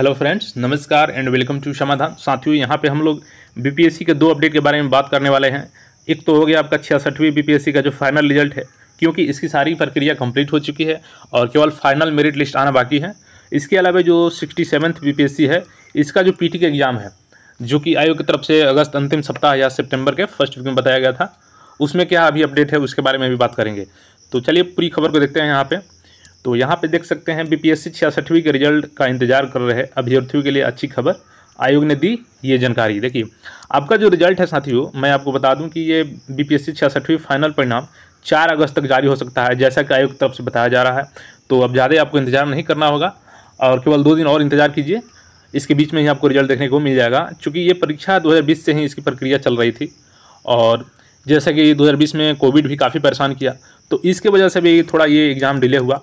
hello friends नमस्कार and welcome to Samadhan साथियों यहाँ पे हम लोग बीपीएससी के दो अपडेट के बारे में बात करने वाले हैं एक तो हो गया आपका छियासठवीं बीपीएससी का जो फाइनल रिजल्ट है क्योंकि इसकी सारी प्रक्रिया कंप्लीट हो चुकी है और केवल फाइनल मेरिट लिस्ट आना बाकी है इसके अलावा जो सिक्सटी सेवन्थ बी है इसका जो पी एग्ज़ाम है जो कि आयोग की तरफ से अगस्त अंतिम सप्ताह या सेप्टेम्बर के फर्स्ट वीक में बताया गया था उसमें क्या अभी अपडेट है उसके बारे में भी बात करेंगे तो चलिए पूरी खबर को देखते हैं यहाँ पर तो यहाँ पे देख सकते हैं बीपीएससी छियासठवीं के रिजल्ट का इंतजार कर रहे अभ्यर्थियों के लिए अच्छी खबर आयोग ने दी ये जानकारी देखिए आपका जो रिजल्ट है साथियों मैं आपको बता दूं कि ये बीपीएससी छियासठवीं फाइनल परिणाम चार अगस्त तक जारी हो सकता है जैसा कि आयोग की तरफ से बताया जा रहा है तो अब ज़्यादा आपको इंतजार नहीं करना होगा और केवल दो दिन और इंतजार कीजिए इसके बीच में ही आपको रिजल्ट देखने को मिल जाएगा चूँकि ये परीक्षा दो से ही इसकी प्रक्रिया चल रही थी और जैसा कि 2020 में कोविड भी काफ़ी परेशान किया तो इसके वजह से भी थोड़ा ये एग्ज़ाम डिले हुआ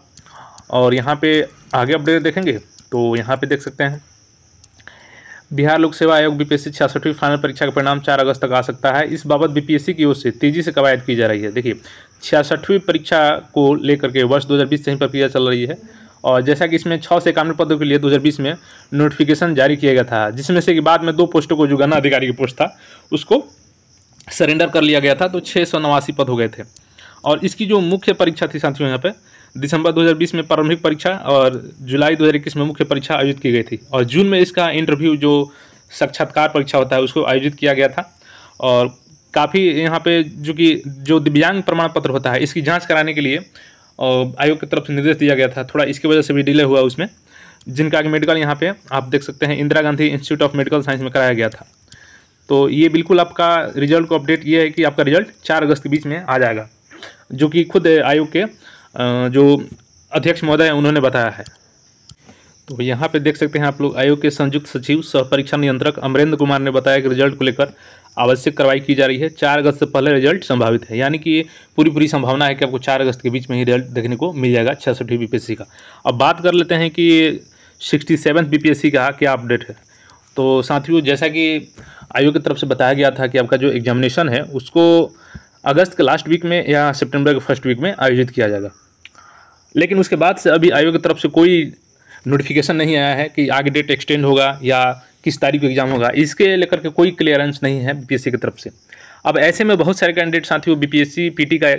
और यहाँ पे आगे अपडेट देखेंगे तो यहाँ पे देख सकते हैं बिहार लोक सेवा आयोग बीपीएससी छियासठवीं फाइनल परीक्षा का परिणाम चार अगस्त तक आ सकता है इस बाबत बीपीएससी की ओर से तेजी से कवायद की जा रही है देखिए छियासठवीं परीक्षा को लेकर के वर्ष 2020 से ही प्रक्रिया चल रही है और जैसा कि इसमें छः से इक्यानवे पदों के लिए 2020 में नोटिफिकेशन जारी किया गया था जिसमें से कि बाद में दो पोस्टों को जो गन्ना अधिकारी की पोस्ट था उसको सरेंडर कर लिया गया था तो छः सौ नवासी पद हो गए थे और इसकी जो मुख्य परीक्षा थी साथियों यहाँ पर दिसंबर 2020 में प्रारंभिक परीक्षा और जुलाई 2021 में मुख्य परीक्षा आयोजित की गई थी और जून में इसका इंटरव्यू जो साक्षात्कार परीक्षा होता है उसको आयोजित किया गया था और काफ़ी यहाँ पे जो कि जो दिव्यांग प्रमाण पत्र होता है इसकी जाँच कराने के लिए आयोग की तरफ से निर्देश दिया गया था थोड़ा इसकी वजह से भी डिले हुआ उसमें जिनका कि मेडिकल यहाँ पे आप देख सकते हैं Indira Gandhi institute of medical science में कराया गया था तो ये बिल्कुल आपका रिजल्ट को अपडेट ये है कि आपका रिजल्ट चार अगस्त के बीच में आ जाएगा जो कि खुद आयोग के जो अध्यक्ष महोदय हैं उन्होंने बताया है तो यहाँ पे देख सकते हैं आप लोग आयोग के संयुक्त सचिव सह परीक्षा नियंत्रक अमरेंद्र कुमार ने बताया कि रिजल्ट को लेकर आवश्यक कार्रवाई की जा रही है चार अगस्त से पहले रिजल्ट संभावित है यानी कि पूरी पूरी संभावना है कि आपको चार अगस्त के बीच में ही रिजल्ट देखने को मिल जाएगा छियासठ बी का अब बात कर लेते हैं कि सिक्सटी सेवन्थ का क्या अपडेट है तो साथियों जैसा कि आयोग की तरफ से बताया गया था कि आपका जो एग्जामिनेशन है उसको अगस्त के लास्ट वीक में या सितंबर के फर्स्ट वीक में आयोजित किया जाएगा लेकिन उसके बाद से अभी आयोग की तरफ से कोई नोटिफिकेशन नहीं आया है कि आगे डेट एक्सटेंड होगा या किस तारीख को एग्ज़ाम होगा इसके लेकर के कोई क्लियरेंस नहीं है बीपीएससी की तरफ से अब ऐसे में बहुत सारे कैंडिडेट साथियों बीपीएससी पीटी का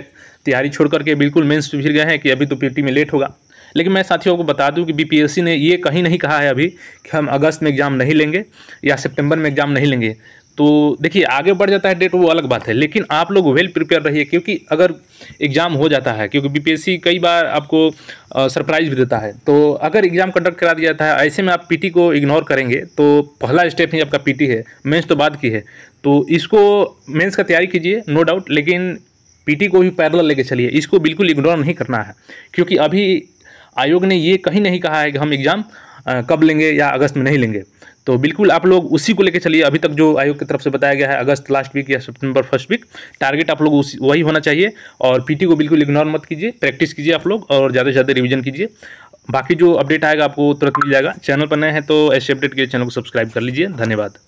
तैयारी छोड़ करके बिल्कुल मेंस फिर गए हैं कि अभी तो पीटी में लेट होगा लेकिन मैं साथियों को बता दूं कि बीपीएससी ने ये कहीं नहीं कहा है अभी कि हम अगस्त में एग्ज़ाम नहीं लेंगे या सितंबर में एग्ज़ाम नहीं लेंगे तो देखिए आगे बढ़ जाता है डेट वो अलग बात है लेकिन आप लोग वेल प्रिपेयर रहिए क्योंकि अगर एग्ज़ाम हो जाता है क्योंकि बीपीएससी कई बार आपको सरप्राइज भी देता है तो अगर एग्ज़ाम कंडक्ट करा दिया जाता है ऐसे में आप पीटी को इग्नोर करेंगे तो पहला स्टेप ही आपका पी है मेन्स तो बाद की है तो इसको मेन्स का तैयारी कीजिए नो डाउट लेकिन पी को भी पैरल लेके चलिए इसको बिल्कुल इग्नोर नहीं करना है क्योंकि अभी आयोग ने ये कहीं नहीं कहा है कि हम एग्ज़ाम कब लेंगे या अगस्त में नहीं लेंगे तो बिल्कुल आप लोग उसी को लेकर चलिए अभी तक जो आयोग की तरफ से बताया गया है अगस्त लास्ट वीक या सितंबर फर्स्ट वीक टारगेट आप लोग उसी वही होना चाहिए और पीटी को बिल्कुल इग्नोर मत कीजिए प्रैक्टिस कीजिए आप लोग और ज़्यादा से ज़्यादा रिविजन कीजिए बाकी जो अपडेट आएगा आपको तुरंत मिल जाएगा चैनल पर नए हैं तो ऐसे अपडेट के लिए चैनल को सब्सक्राइब कर लीजिए धन्यवाद